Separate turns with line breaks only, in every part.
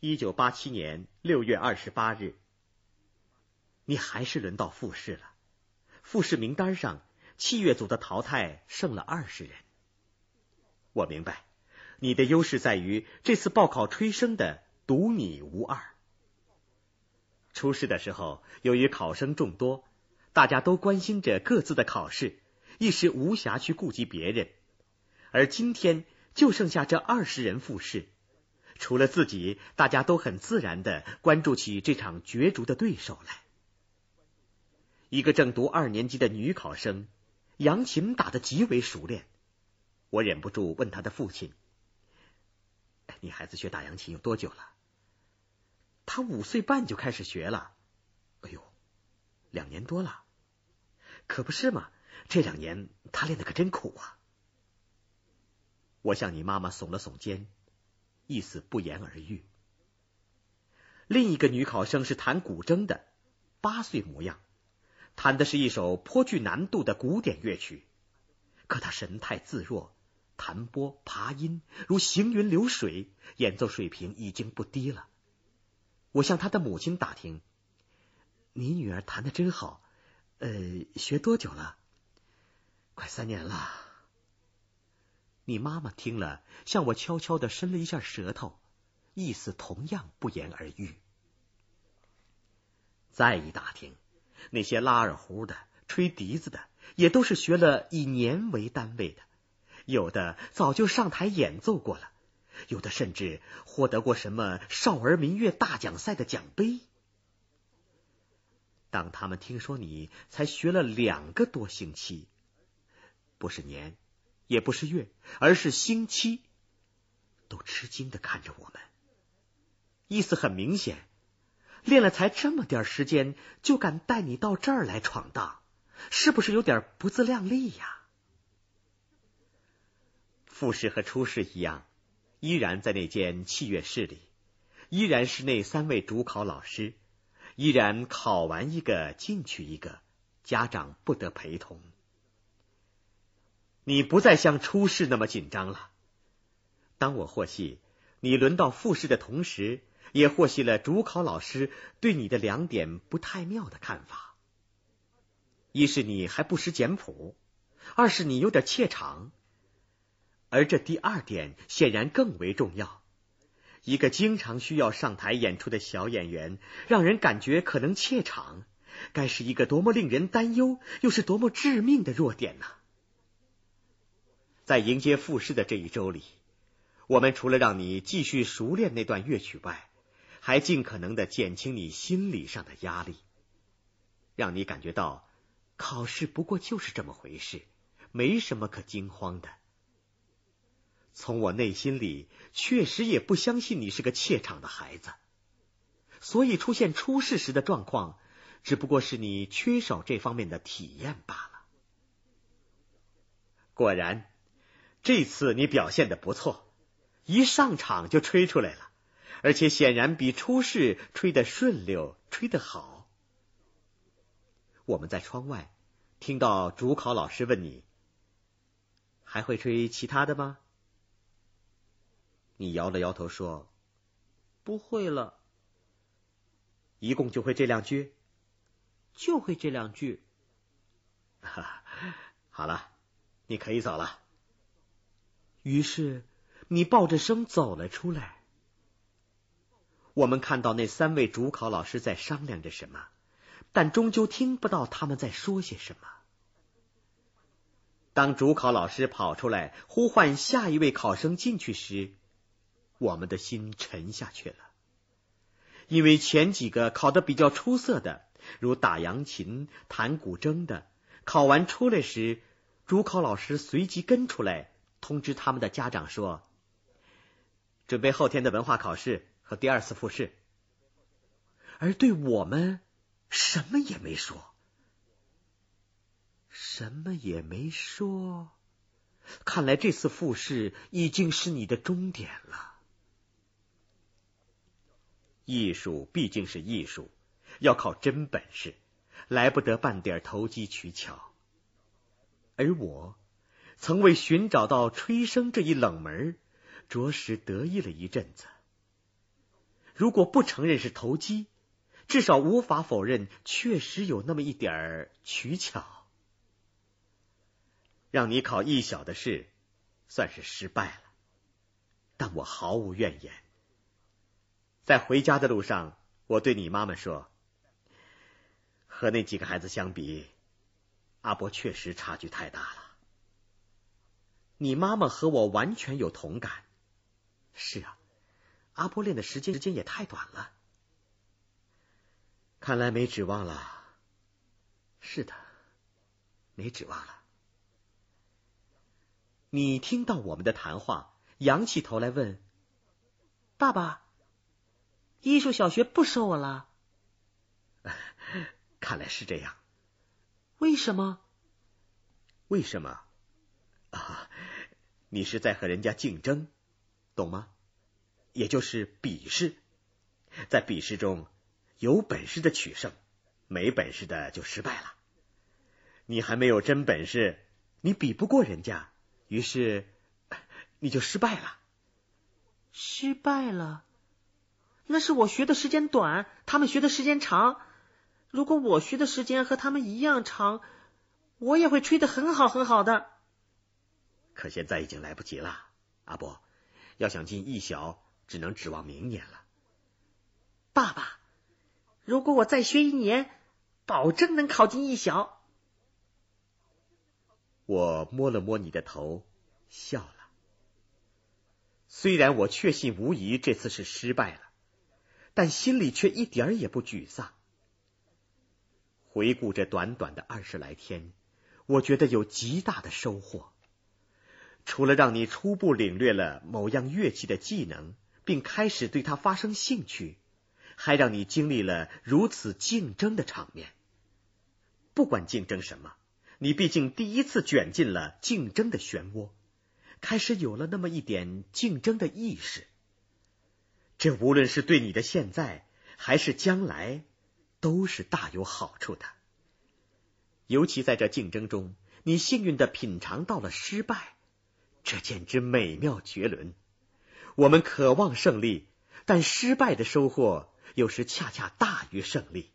一九八七年六月二十八日，你还是轮到复试了。复试名单上，器乐组的淘汰剩了二十人。我明白，你的优势在于这次报考吹笙的独你无二。初试的时候，由于考生众多，大家都关心着各自的考试，一时无暇去顾及别人。而今天，就剩下这二十人复试。除了自己，大家都很自然的关注起这场角逐的对手来。一个正读二年级的女考生，扬琴打得极为熟练。我忍不住问她的父亲：“你孩子学打扬琴有多久了？”“他五岁半就开始学了。”“哎呦，两年多了。”“可不是嘛，这两年他练的可真苦啊。”我向你妈妈耸了耸肩。意思不言而喻。另一个女考生是弹古筝的，八岁模样，弹的是一首颇具难度的古典乐曲，可她神态自若，弹拨爬音如行云流水，演奏水平已经不低了。我向她的母亲打听：“你女儿弹的真好，呃，学多久了？”“快三年了。”你妈妈听了，向我悄悄的伸了一下舌头，意思同样不言而喻。再一打听，那些拉二胡的、吹笛子的，也都是学了以年为单位的，有的早就上台演奏过了，有的甚至获得过什么少儿民乐大奖赛的奖杯。当他们听说你才学了两个多星期，不是年。也不是月，而是星期。都吃惊的看着我们，意思很明显：练了才这么点时间，就敢带你到这儿来闯荡，是不是有点不自量力呀？复试和初试一样，依然在那间器乐室里，依然是那三位主考老师，依然考完一个进去一个，家长不得陪同。你不再像初试那么紧张了。当我获悉你轮到复试的同时，也获悉了主考老师对你的两点不太妙的看法：一是你还不识简谱，二是你有点怯场。而这第二点显然更为重要。一个经常需要上台演出的小演员，让人感觉可能怯场，该是一个多么令人担忧，又是多么致命的弱点呢？在迎接复试的这一周里，我们除了让你继续熟练那段乐曲外，还尽可能的减轻你心理上的压力，让你感觉到考试不过就是这么回事，没什么可惊慌的。从我内心里，确实也不相信你是个怯场的孩子，所以出现初试时的状况，只不过是你缺少这方面的体验罢了。果然。这次你表现的不错，一上场就吹出来了，而且显然比初试吹得顺溜，吹得好。我们在窗外听到主考老师问你：“还会吹其他的吗？”你摇了摇头说：“不会了。”一共就会这两句，就会这两句。好了，你可以走了。于是，你抱着声走了出来。我们看到那三位主考老师在商量着什么，但终究听不到他们在说些什么。当主考老师跑出来呼唤下一位考生进去时，我们的心沉下去了，因为前几个考得比较出色的，如打洋琴、弹古筝的，考完出来时，主考老师随即跟出来。通知他们的家长说，准备后天的文化考试和第二次复试，而对我们什么也没说，什么也没说。看来这次复试已经是你的终点了。艺术毕竟是艺术，要靠真本事，来不得半点投机取巧。而我。曾为寻找到吹笙这一冷门，着实得意了一阵子。如果不承认是投机，至少无法否认确实有那么一点取巧。让你考一小的事算是失败了，但我毫无怨言。在回家的路上，我对你妈妈说：“和那几个孩子相比，阿伯确实差距太大了。”你妈妈和我完全有同感。是啊，阿波练的时间时间也太短了，看来没指望了。是的，没指望了。你听到我们的谈话，仰起头来问：“爸爸，艺术小学不收我了？” 看来是这样。为什么？为什么？啊，你是在和人家竞争，懂吗？也就是比试，在比试中有本事的取胜，没本事的就失败了。你还没有真本事，你比不过人家，于是你就失败了。失败了？那是我学的时间短，他们学的时间长。如果我学的时间和他们一样长，我也会吹的很好很好的。可现在已经来不及了，阿伯，要想进一小，只能指望明年了。爸爸，如果我再学一年，保证能考进一小。我摸了摸你的头，笑了。虽然我确信无疑这次是失败了，但心里却一点也不沮丧。回顾这短短的二十来天，我觉得有极大的收获。除了让你初步领略了某样乐器的技能，并开始对它发生兴趣，还让你经历了如此竞争的场面。不管竞争什么，你毕竟第一次卷进了竞争的漩涡，开始有了那么一点竞争的意识。这无论是对你的现在还是将来，都是大有好处的。尤其在这竞争中，你幸运的品尝到了失败。这简直美妙绝伦。我们渴望胜利，但失败的收获有时恰恰大于胜利。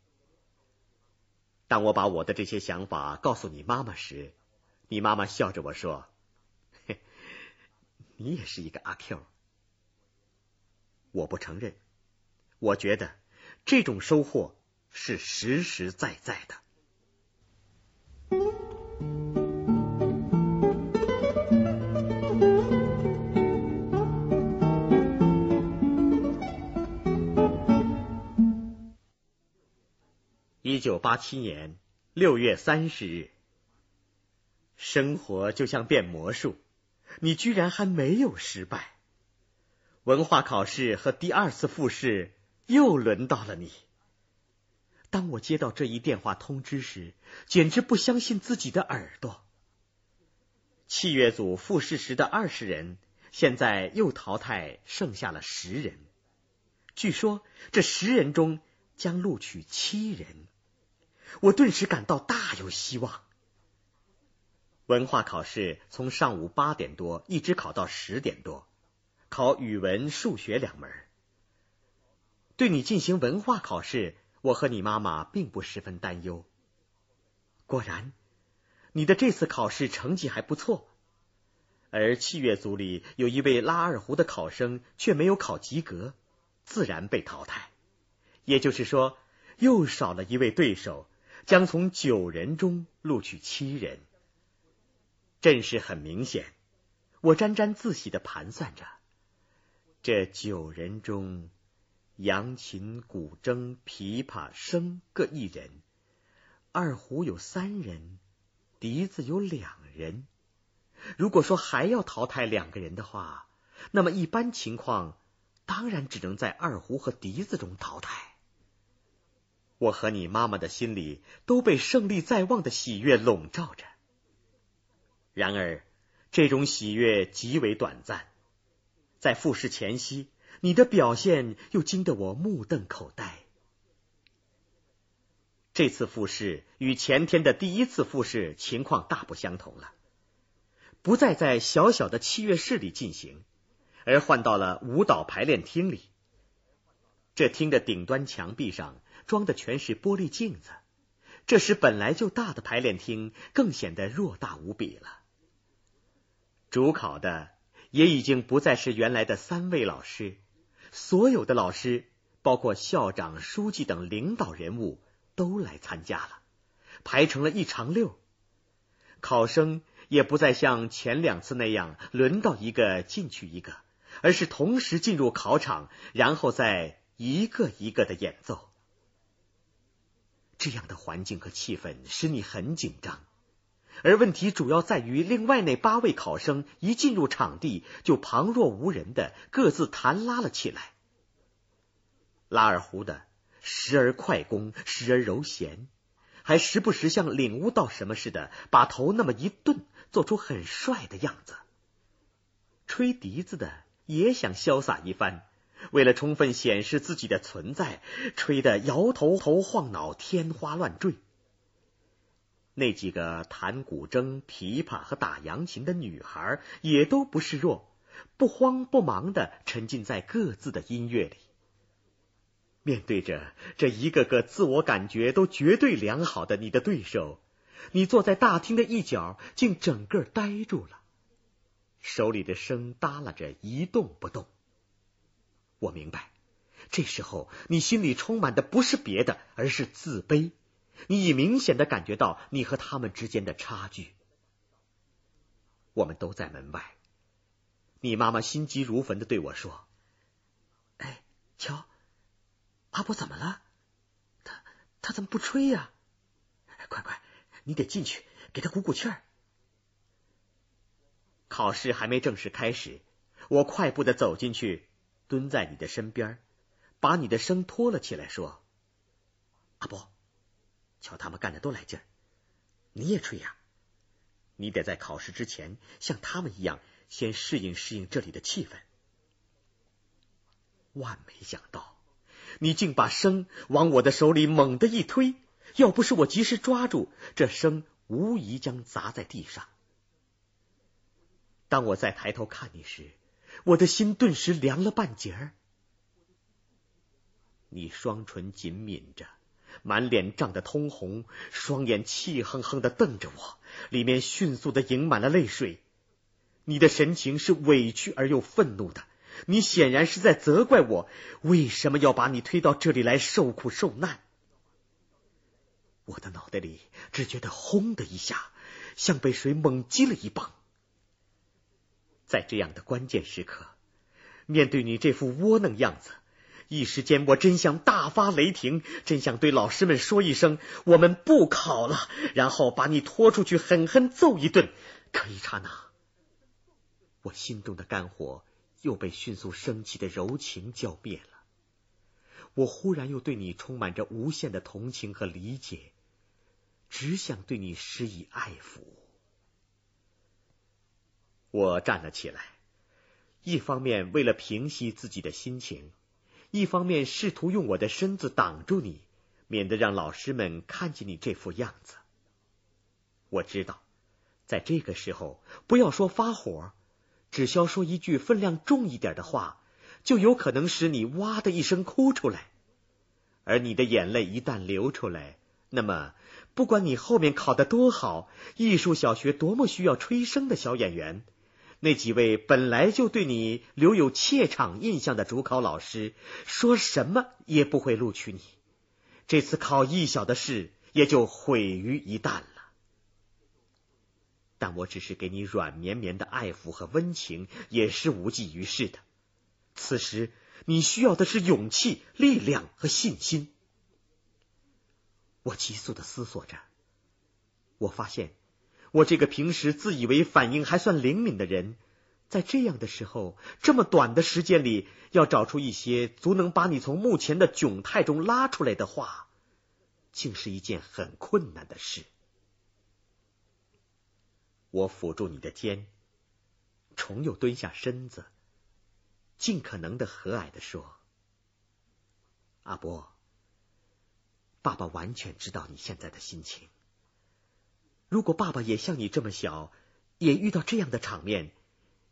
当我把我的这些想法告诉你妈妈时，你妈妈笑着我说：“嘿，你也是一个阿 Q。”我不承认，我觉得这种收获是实实在在的。一九八七年六月三十日，生活就像变魔术，你居然还没有失败。文化考试和第二次复试又轮到了你。当我接到这一电话通知时，简直不相信自己的耳朵。器乐组复试时的二十人，现在又淘汰，剩下了十人。据说这十人中将录取七人。我顿时感到大有希望。文化考试从上午八点多一直考到十点多，考语文、数学两门。对你进行文化考试，我和你妈妈并不十分担忧。果然，你的这次考试成绩还不错。而器乐组里有一位拉二胡的考生却没有考及格，自然被淘汰。也就是说，又少了一位对手。将从九人中录取七人，阵势很明显。我沾沾自喜的盘算着，这九人中，扬琴、古筝、琵琶笙各一人，二胡有三人，笛子有两人。如果说还要淘汰两个人的话，那么一般情况当然只能在二胡和笛子中淘汰。我和你妈妈的心里都被胜利在望的喜悦笼罩着。然而，这种喜悦极为短暂。在复试前夕，你的表现又惊得我目瞪口呆。这次复试与前天的第一次复试情况大不相同了，不再在小小的七月室里进行，而换到了舞蹈排练厅里。这厅的顶端墙壁上。装的全是玻璃镜子，这时本来就大的排练厅更显得偌大无比了。主考的也已经不再是原来的三位老师，所有的老师，包括校长、书记等领导人物都来参加了，排成了一长溜。考生也不再像前两次那样轮到一个进去一个，而是同时进入考场，然后再一个一个的演奏。这样的环境和气氛使你很紧张，而问题主要在于另外那八位考生一进入场地就旁若无人的各自弹拉了起来，拉二胡的时而快弓，时而柔弦，还时不时像领悟到什么似的把头那么一顿，做出很帅的样子；吹笛子的也想潇洒一番。为了充分显示自己的存在，吹得摇头头晃脑，天花乱坠。那几个弹古筝、琵琶和打扬琴的女孩也都不示弱，不慌不忙的沉浸在各自的音乐里。面对着这一个个自我感觉都绝对良好的你的对手，你坐在大厅的一角，竟整个呆住了，手里的声耷拉着，一动不动。我明白，这时候你心里充满的不是别的，而是自卑。你已明显的感觉到你和他们之间的差距。我们都在门外，你妈妈心急如焚的对我说：“哎，瞧，阿伯怎么了？他他怎么不吹呀？快快，你得进去给他鼓鼓气儿。”考试还没正式开始，我快步的走进去。蹲在你的身边，把你的生拖了起来，说：“阿伯，瞧他们干的多来劲！你也吹呀，你得在考试之前像他们一样，先适应适应这里的气氛。”万没想到，你竟把生往我的手里猛地一推，要不是我及时抓住，这生无疑将砸在地上。当我再抬头看你时，我的心顿时凉了半截儿。你双唇紧抿着，满脸涨得通红，双眼气哼哼的瞪着我，里面迅速的盈满了泪水。你的神情是委屈而又愤怒的，你显然是在责怪我为什么要把你推到这里来受苦受难。我的脑袋里只觉得轰的一下，像被水猛击了一棒。在这样的关键时刻，面对你这副窝囊样子，一时间我真想大发雷霆，真想对老师们说一声“我们不考了”，然后把你拖出去狠狠揍一顿。可一刹那，我心中的肝火又被迅速升起的柔情浇灭了。我忽然又对你充满着无限的同情和理解，只想对你施以爱抚。我站了起来，一方面为了平息自己的心情，一方面试图用我的身子挡住你，免得让老师们看见你这副样子。我知道，在这个时候，不要说发火，只需要说一句分量重一点的话，就有可能使你哇的一声哭出来。而你的眼泪一旦流出来，那么不管你后面考得多好，艺术小学多么需要吹笙的小演员。那几位本来就对你留有怯场印象的主考老师，说什么也不会录取你。这次考艺小的事也就毁于一旦了。但我只是给你软绵绵的爱抚和温情，也是无济于事的。此时你需要的是勇气、力量和信心。我急速的思索着，我发现。我这个平时自以为反应还算灵敏的人，在这样的时候，这么短的时间里，要找出一些足能把你从目前的窘态中拉出来的话，竟是一件很困难的事。我扶住你的肩，重又蹲下身子，尽可能的和蔼的说：“阿伯，爸爸完全知道你现在的心情。”如果爸爸也像你这么小，也遇到这样的场面，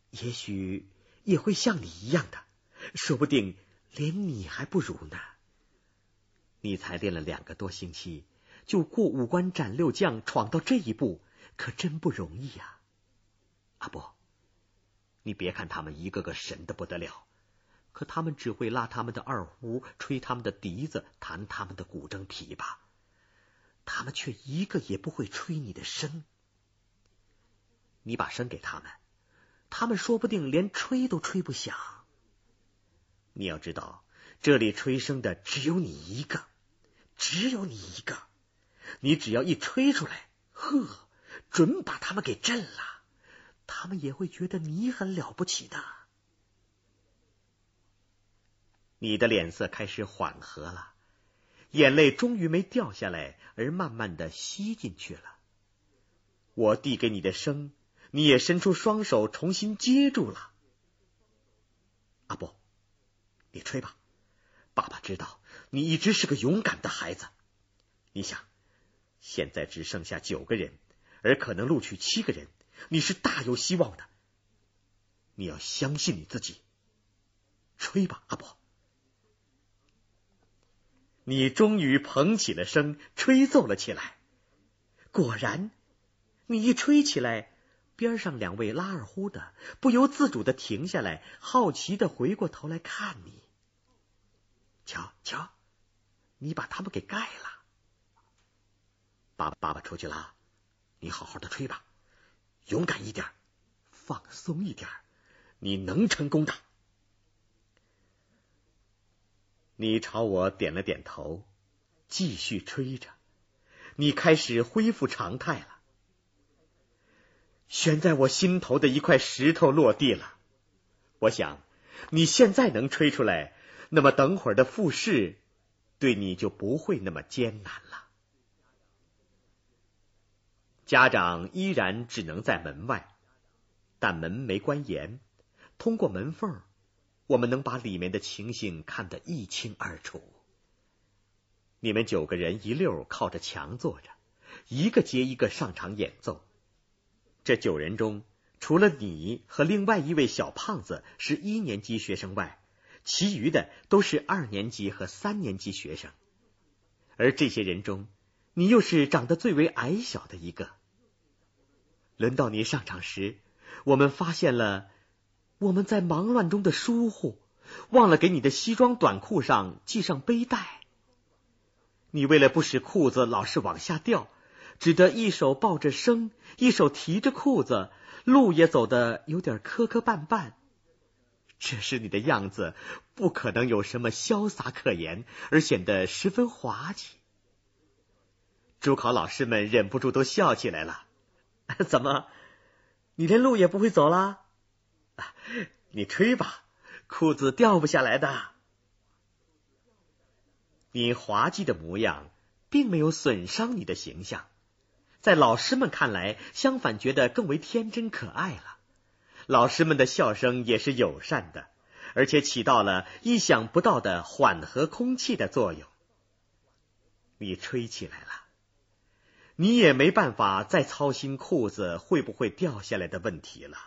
也许也会像你一样的，说不定连你还不如呢。你才练了两个多星期，就过五关斩六将，闯到这一步，可真不容易呀！阿波，你别看他们一个个神的不得了，可他们只会拉他们的二胡，吹他们的笛子，弹他们的古筝、琵琶。他们却一个也不会吹你的笙，你把笙给他们，他们说不定连吹都吹不响。你要知道，这里吹笙的只有你一个，只有你一个。你只要一吹出来，呵，准把他们给震了。他们也会觉得你很了不起的。你的脸色开始缓和了。眼泪终于没掉下来，而慢慢的吸进去了。我递给你的声，你也伸出双手重新接住了。阿不，你吹吧，爸爸知道你一直是个勇敢的孩子。你想，现在只剩下九个人，而可能录取七个人，你是大有希望的。你要相信你自己，吹吧，阿不。你终于捧起了声，吹奏了起来。果然，你一吹起来，边上两位拉二胡的不由自主的停下来，好奇的回过头来看你。瞧瞧，你把他们给盖了。爸爸爸出去了，你好好的吹吧，勇敢一点，放松一点，你能成功的。你朝我点了点头，继续吹着。你开始恢复常态了，悬在我心头的一块石头落地了。我想，你现在能吹出来，那么等会儿的复试对你就不会那么艰难了。家长依然只能在门外，但门没关严，通过门缝。我们能把里面的情形看得一清二楚。你们九个人一溜靠着墙坐着，一个接一个上场演奏。这九人中，除了你和另外一位小胖子是一年级学生外，其余的都是二年级和三年级学生。而这些人中，你又是长得最为矮小的一个。轮到你上场时，我们发现了。我们在忙乱中的疏忽，忘了给你的西装短裤上系上背带。你为了不使裤子老是往下掉，只得一手抱着生，一手提着裤子，路也走得有点磕磕绊绊。这时你的样子不可能有什么潇洒可言，而显得十分滑稽。主考老师们忍不住都笑起来了。怎么，你连路也不会走了？你吹吧，裤子掉不下来的。你滑稽的模样并没有损伤你的形象，在老师们看来，相反觉得更为天真可爱了。老师们的笑声也是友善的，而且起到了意想不到的缓和空气的作用。你吹起来了，你也没办法再操心裤子会不会掉下来的问题了。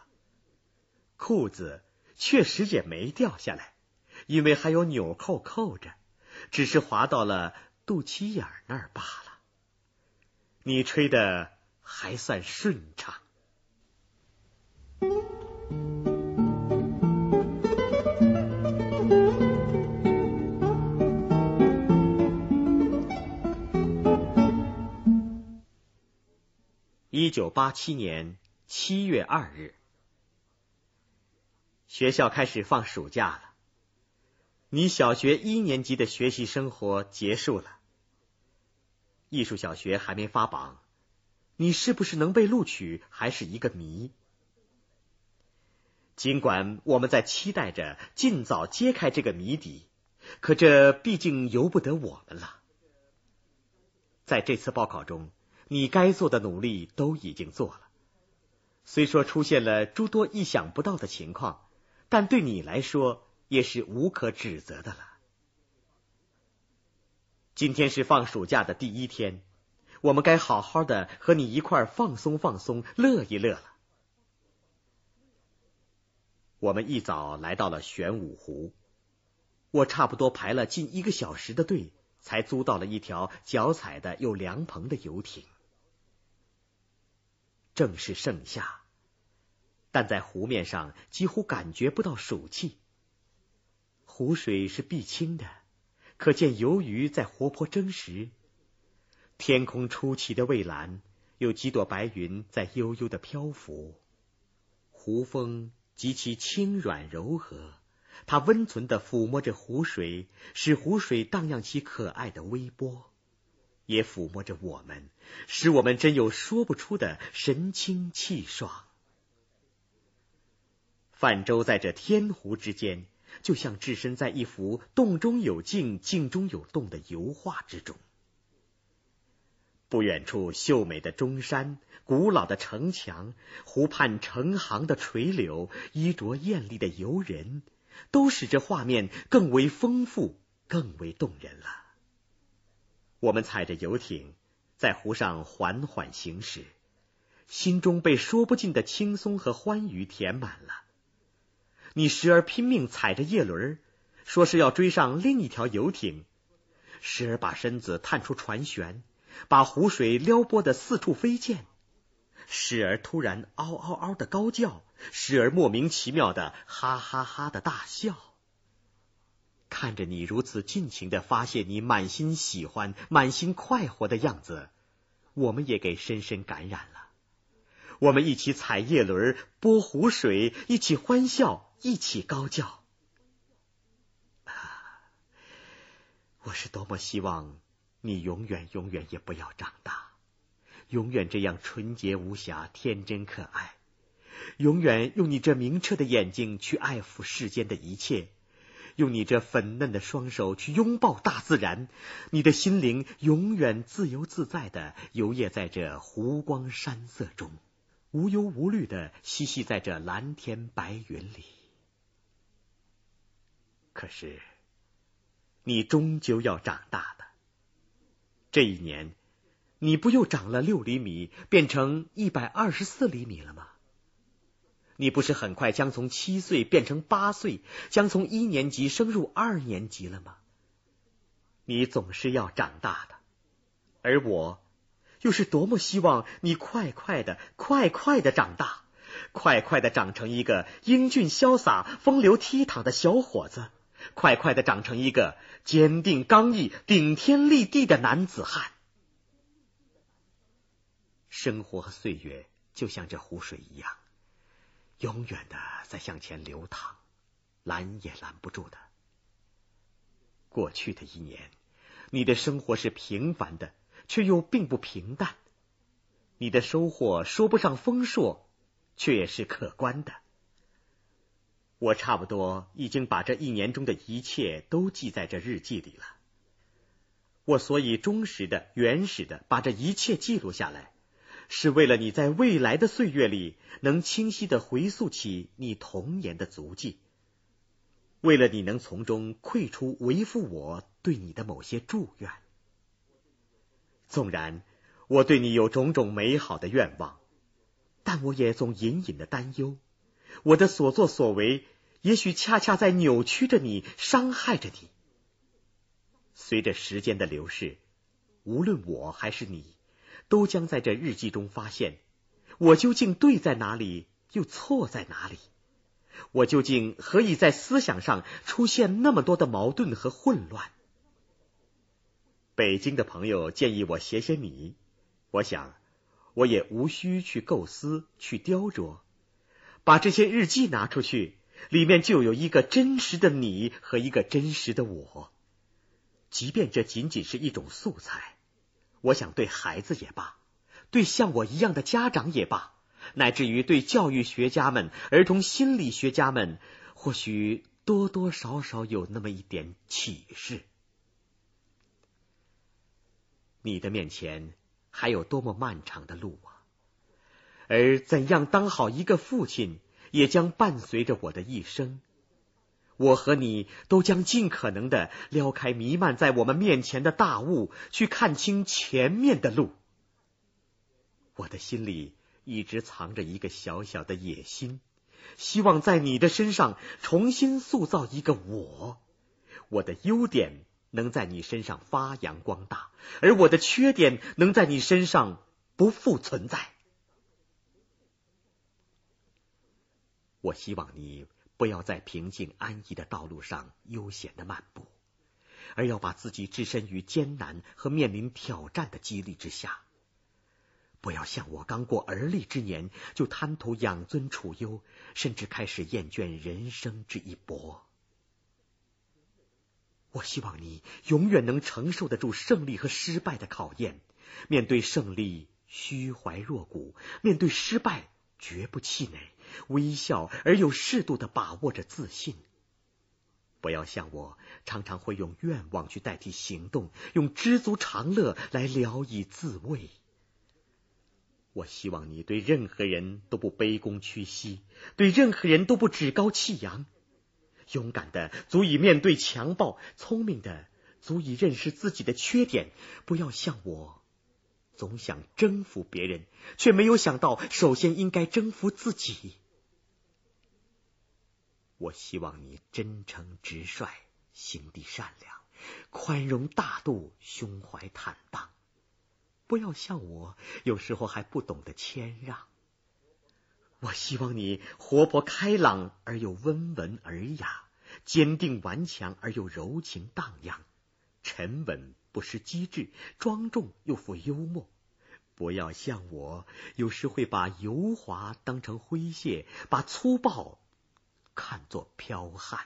裤子。确实也没掉下来，因为还有纽扣扣着，只是滑到了肚脐眼那儿罢了。你吹的还算顺畅。一九八七年七月二日。学校开始放暑假了，你小学一年级的学习生活结束了。艺术小学还没发榜，你是不是能被录取还是一个谜？尽管我们在期待着尽早揭开这个谜底，可这毕竟由不得我们了。在这次报考中，你该做的努力都已经做了，虽说出现了诸多意想不到的情况。但对你来说也是无可指责的了。今天是放暑假的第一天，我们该好好的和你一块放松放松、乐一乐了。我们一早来到了玄武湖，我差不多排了近一个小时的队，才租到了一条脚踩的有凉棚的游艇。正是盛夏。但在湖面上几乎感觉不到暑气。湖水是碧青的，可见游鱼在活泼争食。天空出奇的蔚蓝，有几朵白云在悠悠的漂浮。湖风极其轻软柔和，它温存的抚摸着湖水，使湖水荡漾起可爱的微波，也抚摸着我们，使我们真有说不出的神清气爽。泛舟在这天湖之间，就像置身在一幅“洞中有静、静中有洞”的油画之中。不远处，秀美的中山、古老的城墙、湖畔成行的垂柳、衣着艳丽的游人，都使这画面更为丰富、更为动人了。我们踩着游艇在湖上缓缓行驶，心中被说不尽的轻松和欢愉填满了。你时而拼命踩着叶轮，说是要追上另一条游艇；时而把身子探出船舷，把湖水撩拨的四处飞溅；时而突然嗷嗷嗷的高叫；时而莫名其妙的哈哈哈的大笑。看着你如此尽情的发泄，你满心喜欢、满心快活的样子，我们也给深深感染了。我们一起踩叶轮、拨湖水，一起欢笑。一起高叫！啊，我是多么希望你永远永远也不要长大，永远这样纯洁无瑕、天真可爱，永远用你这明澈的眼睛去爱抚世间的一切，用你这粉嫩的双手去拥抱大自然。你的心灵永远自由自在的游曳在这湖光山色中，无忧无虑的嬉戏在这蓝天白云里。可是，你终究要长大的。这一年，你不又长了六厘米，变成一百二十四厘米了吗？你不是很快将从七岁变成八岁，将从一年级升入二年级了吗？你总是要长大的，而我又是多么希望你快快的、快快的长大，快快的长成一个英俊潇洒、风流倜傥的小伙子！快快的长成一个坚定刚毅、顶天立地的男子汉。生活和岁月就像这湖水一样，永远的在向前流淌，拦也拦不住的。过去的一年，你的生活是平凡的，却又并不平淡。你的收获说不上丰硕，却也是可观的。我差不多已经把这一年中的一切都记在这日记里了。我所以忠实的、原始的把这一切记录下来，是为了你在未来的岁月里能清晰的回溯起你童年的足迹，为了你能从中窥出为父我对你的某些祝愿。纵然我对你有种种美好的愿望，但我也总隐隐的担忧。我的所作所为，也许恰恰在扭曲着你，伤害着你。随着时间的流逝，无论我还是你，都将在这日记中发现我究竟对在哪里，又错在哪里。我究竟何以在思想上出现那么多的矛盾和混乱？北京的朋友建议我写写你，我想，我也无需去构思，去雕琢。把这些日记拿出去，里面就有一个真实的你和一个真实的我。即便这仅仅是一种素材，我想对孩子也罢，对像我一样的家长也罢，乃至于对教育学家们、儿童心理学家们，或许多多少少有那么一点启示。你的面前还有多么漫长的路啊！而怎样当好一个父亲，也将伴随着我的一生。我和你都将尽可能的撩开弥漫在我们面前的大雾，去看清前面的路。我的心里一直藏着一个小小的野心，希望在你的身上重新塑造一个我。我的优点能在你身上发扬光大，而我的缺点能在你身上不复存在。我希望你不要在平静安逸的道路上悠闲的漫步，而要把自己置身于艰难和面临挑战的激励之下。不要像我刚过而立之年就贪图养尊处优，甚至开始厌倦人生这一搏。我希望你永远能承受得住胜利和失败的考验，面对胜利虚怀若谷，面对失败绝不气馁。微笑而又适度的把握着自信，不要像我常常会用愿望去代替行动，用知足常乐来聊以自慰。我希望你对任何人都不卑躬屈膝，对任何人都不趾高气扬。勇敢的足以面对强暴，聪明的足以认识自己的缺点。不要像我，总想征服别人，却没有想到首先应该征服自己。我希望你真诚直率，心地善良，宽容大度，胸怀坦荡。不要像我，有时候还不懂得谦让。我希望你活泼开朗而又温文尔雅，坚定顽强而又柔情荡漾，沉稳不失机智，庄重又富幽默。不要像我，有时会把油滑当成诙谐，把粗暴。看作剽悍。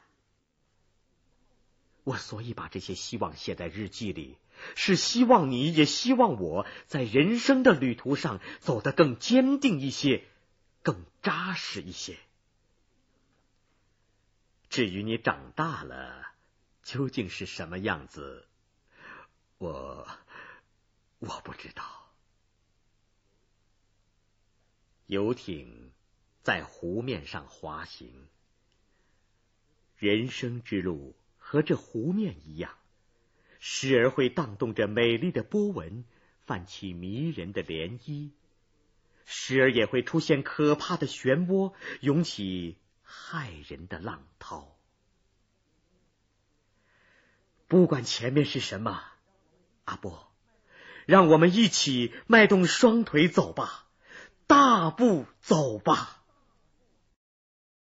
我所以把这些希望写在日记里，是希望你也希望我在人生的旅途上走得更坚定一些，更扎实一些。至于你长大了究竟是什么样子，我我不知道。游艇在湖面上滑行。人生之路和这湖面一样，时而会荡动着美丽的波纹，泛起迷人的涟漪；时而也会出现可怕的漩涡，涌起骇人的浪涛。不管前面是什么，阿波，让我们一起迈动双腿走吧，大步走吧。